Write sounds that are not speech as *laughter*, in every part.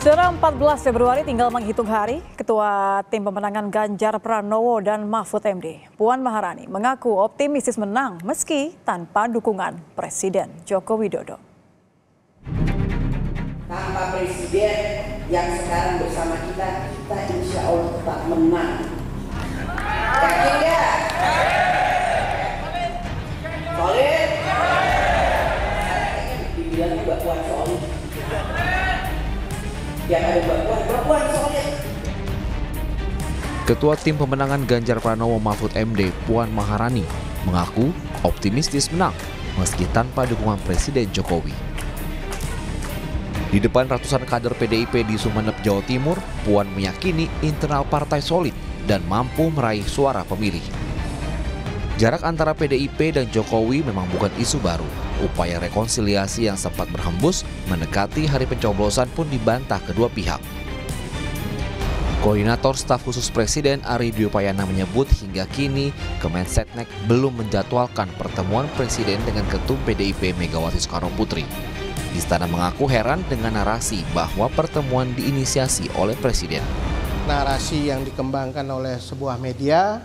Saudara 14 Februari tinggal menghitung hari, Ketua Tim Pemenangan Ganjar Pranowo dan Mahfud MD, Puan Maharani, mengaku optimistis menang meski tanpa dukungan Presiden Joko Widodo. Tanpa Presiden yang sekarang bersama kita, kita insya Allah tetap menang. Ketua Tim Pemenangan Ganjar Pranowo Mahfud MD, Puan Maharani, mengaku optimistis menang meski tanpa dukungan Presiden Jokowi. Di depan ratusan kader PDIP di Sumeneb, Jawa Timur, Puan meyakini internal partai solid dan mampu meraih suara pemilih. Jarak antara PDIP dan Jokowi memang bukan isu baru upaya rekonsiliasi yang sempat berhembus mendekati hari pencoblosan pun dibantah kedua pihak. Koordinator Staf Khusus Presiden Ari Dwiupayana menyebut hingga kini Kemensetnek belum menjadwalkan pertemuan Presiden dengan Ketum PDIP Megawati Soekarno Putri. Istana mengaku heran dengan narasi bahwa pertemuan diinisiasi oleh Presiden. Narasi yang dikembangkan oleh sebuah media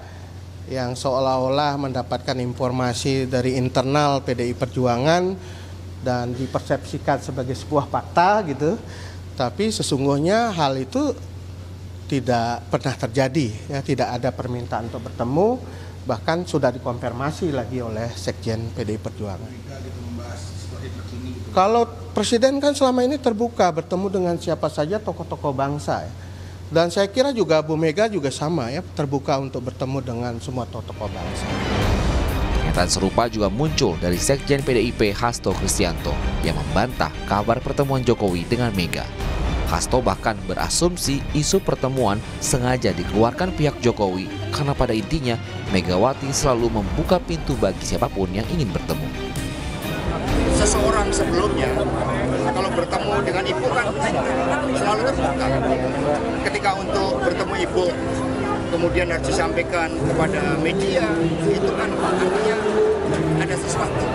yang seolah-olah mendapatkan informasi dari internal PDI Perjuangan dan dipersepsikan sebagai sebuah fakta gitu. Tapi sesungguhnya hal itu tidak pernah terjadi ya, tidak ada permintaan untuk bertemu bahkan sudah dikonfirmasi lagi oleh Sekjen PDI Perjuangan. Kalau Presiden kan selama ini terbuka bertemu dengan siapa saja tokoh-tokoh bangsa ya. Dan saya kira juga Bu Mega juga sama ya, terbuka untuk bertemu dengan semua tokoh bangsa. Pernyataan serupa juga muncul dari Sekjen PDIP Hasto Kristianto yang membantah kabar pertemuan Jokowi dengan Mega. Hasto bahkan berasumsi isu pertemuan sengaja dikeluarkan pihak Jokowi karena pada intinya Megawati selalu membuka pintu bagi siapapun yang ingin bertemu. Seseorang sebelumnya kalau bertemu dengan ibu kan selalu terbuka mereka untuk bertemu ibu kemudian harus disampaikan kepada media itu kan artinya ada sesuatu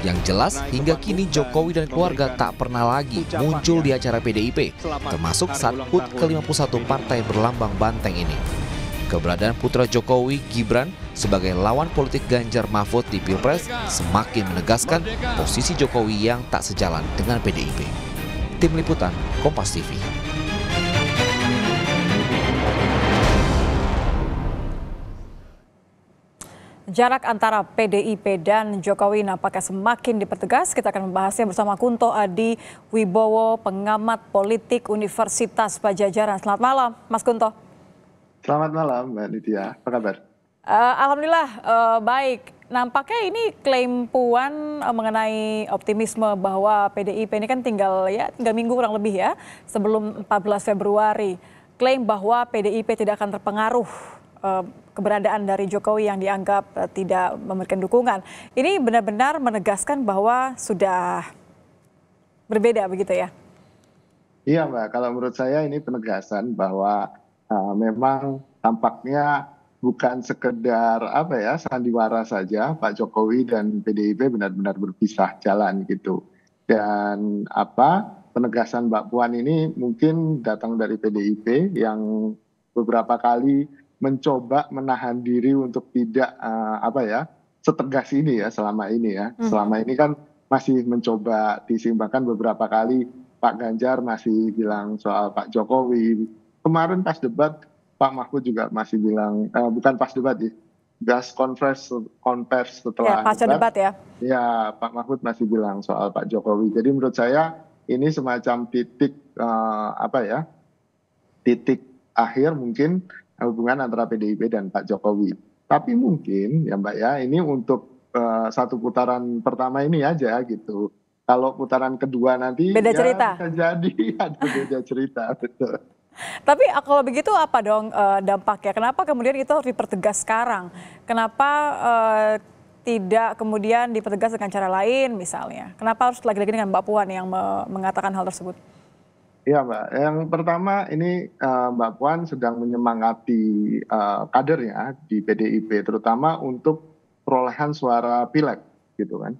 yang jelas nah, hingga kini Jokowi dan keluarga tak pernah lagi muncul di acara PDIP termasuk saat HUT ke-51 partai berlambang banteng ini keberadaan putra Jokowi Gibran sebagai lawan politik Ganjar Mahfud di Pilpres semakin menegaskan posisi Jokowi yang tak sejalan dengan PDIP. Tim Liputan Kompas TV. Jarak antara PDIP dan Jokowi nampaknya semakin dipertegas. Kita akan membahasnya bersama Kunto Adi Wibowo, pengamat politik Universitas Pajajaran. Selamat malam, Mas Kunto. Selamat malam, Mbak Nitia. Apa kabar? Uh, Alhamdulillah, uh, baik. Nampaknya ini klaim Puan uh, mengenai optimisme bahwa PDIP ini kan tinggal ya tinggal minggu kurang lebih ya sebelum 14 Februari. Klaim bahwa PDIP tidak akan terpengaruh Eh, keberadaan dari Jokowi yang dianggap eh, tidak memberikan dukungan. Ini benar-benar menegaskan bahwa sudah berbeda begitu ya? Iya Mbak, kalau menurut saya ini penegasan bahwa uh, memang tampaknya bukan sekedar apa ya sandiwara saja Pak Jokowi dan PDIP benar-benar berpisah jalan gitu. Dan apa penegasan Mbak Puan ini mungkin datang dari PDIP yang beberapa kali mencoba menahan diri untuk tidak uh, apa ya setegas ini ya selama ini ya. hmm Selama ini kan masih mencoba disimbangkan beberapa kali Pak Ganjar masih bilang soal Pak Jokowi. Kemarin pas debat Pak Mahfud juga masih bilang uh, bukan pas debat ya gas conference konvers setelah ya, pas debat, debat ya. Ya Pak Mahfud masih bilang soal Pak Jokowi. Jadi menurut saya ini semacam titik uh, apa ya titik akhir mungkin hubungan antara PDIP dan Pak Jokowi. Tapi mungkin ya Mbak ya ini untuk uh, satu putaran pertama ini aja gitu. Kalau putaran kedua nanti beda ya, cerita. Jadi *laughs* ada beda cerita betul. Tapi eh, kalau begitu apa dong eh, dampaknya? Kenapa kemudian itu harus dipertegas sekarang? Kenapa uh, tidak kemudian dipertegas dengan cara lain misalnya? Kenapa harus lagi-lagi dengan Mbak Puan yang mengatakan hal tersebut? Iya mbak yang pertama ini eh, mbak puan sedang menyemangati eh, kadernya di pdip terutama untuk perolehan suara pileg gitu kan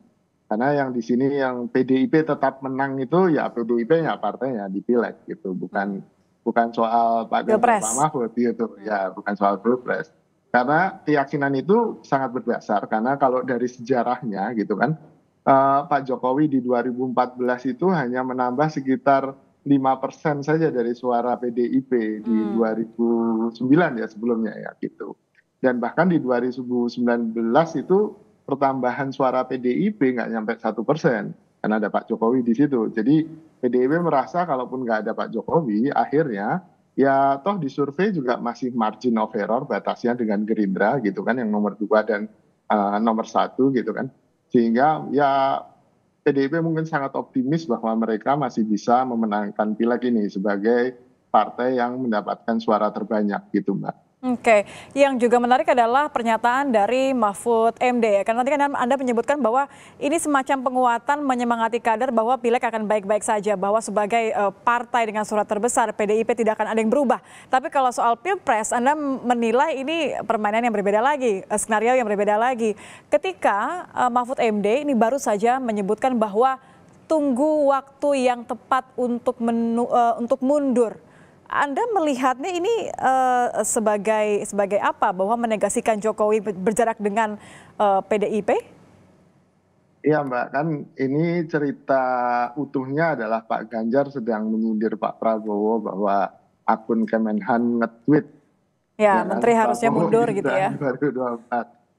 karena yang di sini yang pdip tetap menang itu ya pdip nya partainya di pileg gitu bukan bukan soal pak Pak Mahfud gitu hmm. ya bukan soal pilpres karena keyakinan itu sangat berdasar karena kalau dari sejarahnya gitu kan uh, Pak Jokowi di 2014 itu hanya menambah sekitar lima persen saja dari suara PDIP di hmm. 2009 ya sebelumnya ya gitu. Dan bahkan di 2019 itu pertambahan suara PDIP nggak nyampe satu persen karena ada Pak Jokowi di situ. Jadi PDIP merasa kalaupun nggak ada Pak Jokowi, akhirnya ya toh di survei juga masih margin of error batasnya dengan Gerindra gitu kan yang nomor dua dan uh, nomor satu gitu kan. Sehingga ya pdip mungkin sangat optimis bahwa mereka masih bisa memenangkan pileg ini sebagai partai yang mendapatkan suara terbanyak gitu mbak Oke, yang juga menarik adalah pernyataan dari Mahfud MD ya, karena tadi kan Anda menyebutkan bahwa ini semacam penguatan menyemangati kader bahwa pileg akan baik-baik saja, bahwa sebagai uh, partai dengan surat terbesar PDIP tidak akan ada yang berubah. Tapi kalau soal pilpres, Anda menilai ini permainan yang berbeda lagi, eh, skenario yang berbeda lagi. Ketika uh, Mahfud MD ini baru saja menyebutkan bahwa tunggu waktu yang tepat untuk menu, uh, untuk mundur anda melihatnya ini uh, sebagai sebagai apa bahwa menegasikan Jokowi berjarak dengan uh, eh, PDIP? Iya Mbak, kan ini cerita utuhnya adalah Pak Ganjar sedang menyindir Pak Prabowo bahwa akun Kemenhan nge-tweet. Ya, gitu ya Menteri kan? harusnya mundur gitu ya. Baru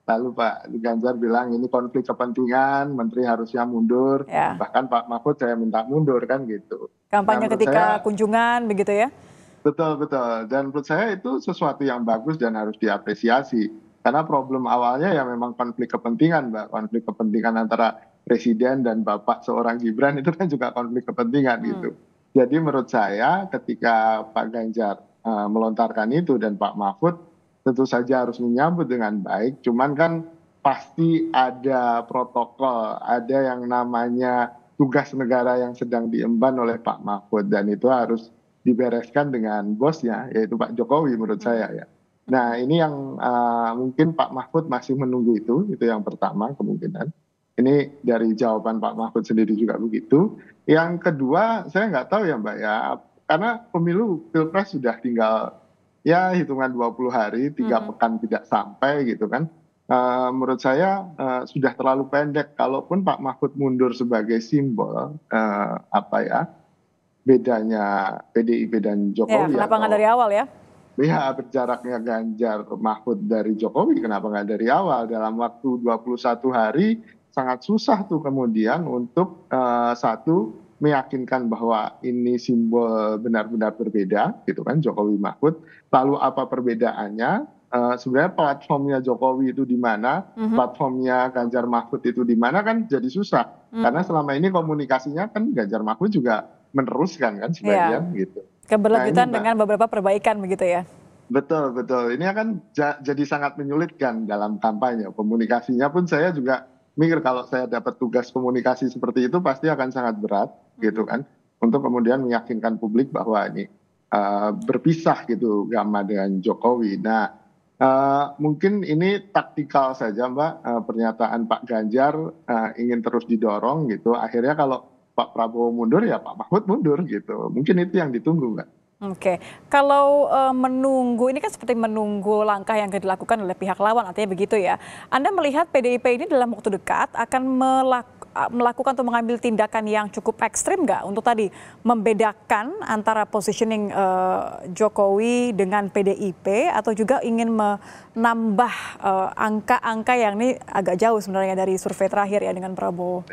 Lalu Pak Ganjar bilang ini konflik kepentingan, Menteri harusnya mundur. Ya. Bahkan Pak Mahfud saya minta mundur kan gitu. Kampanye nah, ketika saya, kunjungan begitu ya? betul betul dan menurut saya itu sesuatu yang bagus dan harus diapresiasi karena problem awalnya ya memang konflik kepentingan mbak konflik kepentingan antara presiden dan bapak seorang Gibran itu kan juga konflik kepentingan gitu. hmm. gitu jadi menurut saya ketika Pak Ganjar uh, melontarkan itu dan Pak Mahfud tentu saja harus menyambut dengan baik cuman kan pasti ada protokol ada yang namanya tugas negara yang sedang diemban oleh Pak Mahfud dan itu harus dibereskan dengan bosnya yaitu Pak Jokowi menurut saya ya. Nah ini yang uh, mungkin Pak Mahfud masih menunggu itu itu yang pertama kemungkinan. Ini dari jawaban Pak Mahfud sendiri juga begitu. Yang kedua saya nggak tahu ya Mbak ya karena pemilu pilpres sudah tinggal ya hitungan 20 hari tiga hmm. pekan tidak sampai gitu kan. Uh, menurut saya uh, sudah terlalu pendek. Kalaupun Pak Mahfud mundur sebagai simbol uh, apa ya bedanya PDIP dan Jokowi. Ya, kenapa nggak dari awal ya? Ya berjaraknya Ganjar Mahfud dari Jokowi kenapa nggak dari awal dalam waktu 21 hari sangat susah tuh kemudian untuk uh, satu meyakinkan bahwa ini simbol benar-benar berbeda gitu kan Jokowi Mahfud lalu apa perbedaannya uh, sebenarnya platformnya Jokowi itu di mana uh-huh. platformnya Ganjar Mahfud itu di mana kan jadi susah Uh-huh. karena selama ini komunikasinya kan Ganjar Mahfud juga meneruskan kan iya. sebagian ya. gitu. Keberlanjutan nah, dengan beberapa perbaikan begitu ya. Betul, betul. Ini akan jadi sangat menyulitkan dalam kampanye. Komunikasinya pun saya juga mikir kalau saya dapat tugas komunikasi seperti itu pasti akan sangat berat hmm. gitu kan. Untuk kemudian meyakinkan publik bahwa ini uh, berpisah gitu Gama dengan Jokowi. Nah, Uh, mungkin ini taktikal saja Mbak, uh, pernyataan Pak Ganjar uh, ingin terus didorong gitu. Akhirnya kalau Pak Prabowo mundur ya Pak Mahfud mundur gitu. Mungkin itu yang ditunggu Mbak. Oke, okay. kalau uh, menunggu ini kan seperti menunggu langkah yang akan dilakukan oleh pihak lawan, artinya begitu ya. Anda melihat PDIP ini dalam waktu dekat akan melaku, eh, melakukan atau mengambil tindakan yang cukup ekstrim nggak untuk tadi membedakan antara positioning uh, Jokowi dengan PDIP atau juga ingin menambah angka-angka uh, yang ini agak jauh sebenarnya dari survei terakhir ya dengan Prabowo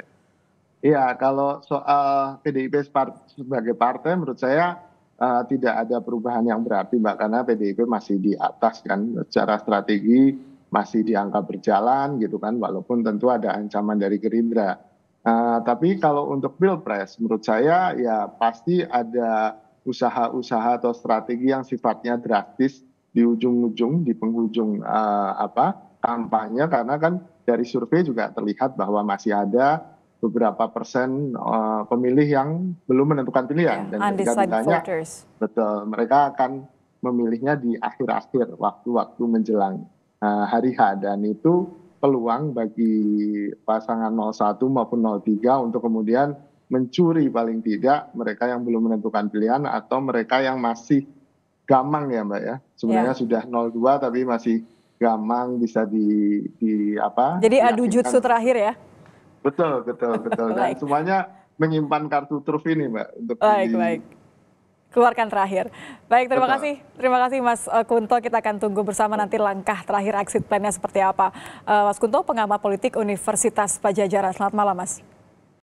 iya kalau soal pdip sebagai partai menurut saya eh, tidak ada perubahan yang berarti mbak karena pdip masih di atas kan secara strategi masih dianggap berjalan gitu kan walaupun tentu ada ancaman dari gerindra Uh, tapi kalau untuk pilpres, menurut saya ya pasti ada usaha-usaha atau strategi yang sifatnya drastis di ujung-ujung, di penghujung uh, apa kampanye, karena kan dari survei juga terlihat bahwa masih ada beberapa persen uh, pemilih yang belum menentukan pilihan yeah, dan ketika ditanya voters. betul mereka akan memilihnya di akhir-akhir waktu-waktu menjelang uh, hari H dan itu peluang bagi pasangan 01 maupun 03 untuk kemudian mencuri paling tidak mereka yang belum menentukan pilihan atau mereka yang masih gamang ya Mbak ya. Sebenarnya yeah. sudah 02 tapi masih gamang bisa di di apa? Jadi adu jutsu terakhir ya betul betul betul dan like. semuanya menyimpan kartu truf ini mbak untuk baik di... baik keluarkan terakhir. Baik, terima Betul. kasih. Terima kasih Mas eh, Kunto. Kita akan tunggu bersama nanti langkah terakhir exit plan-nya seperti apa. Eh, Mas Kunto, pengamat politik Universitas Pajajaran. Selamat malam, Mas.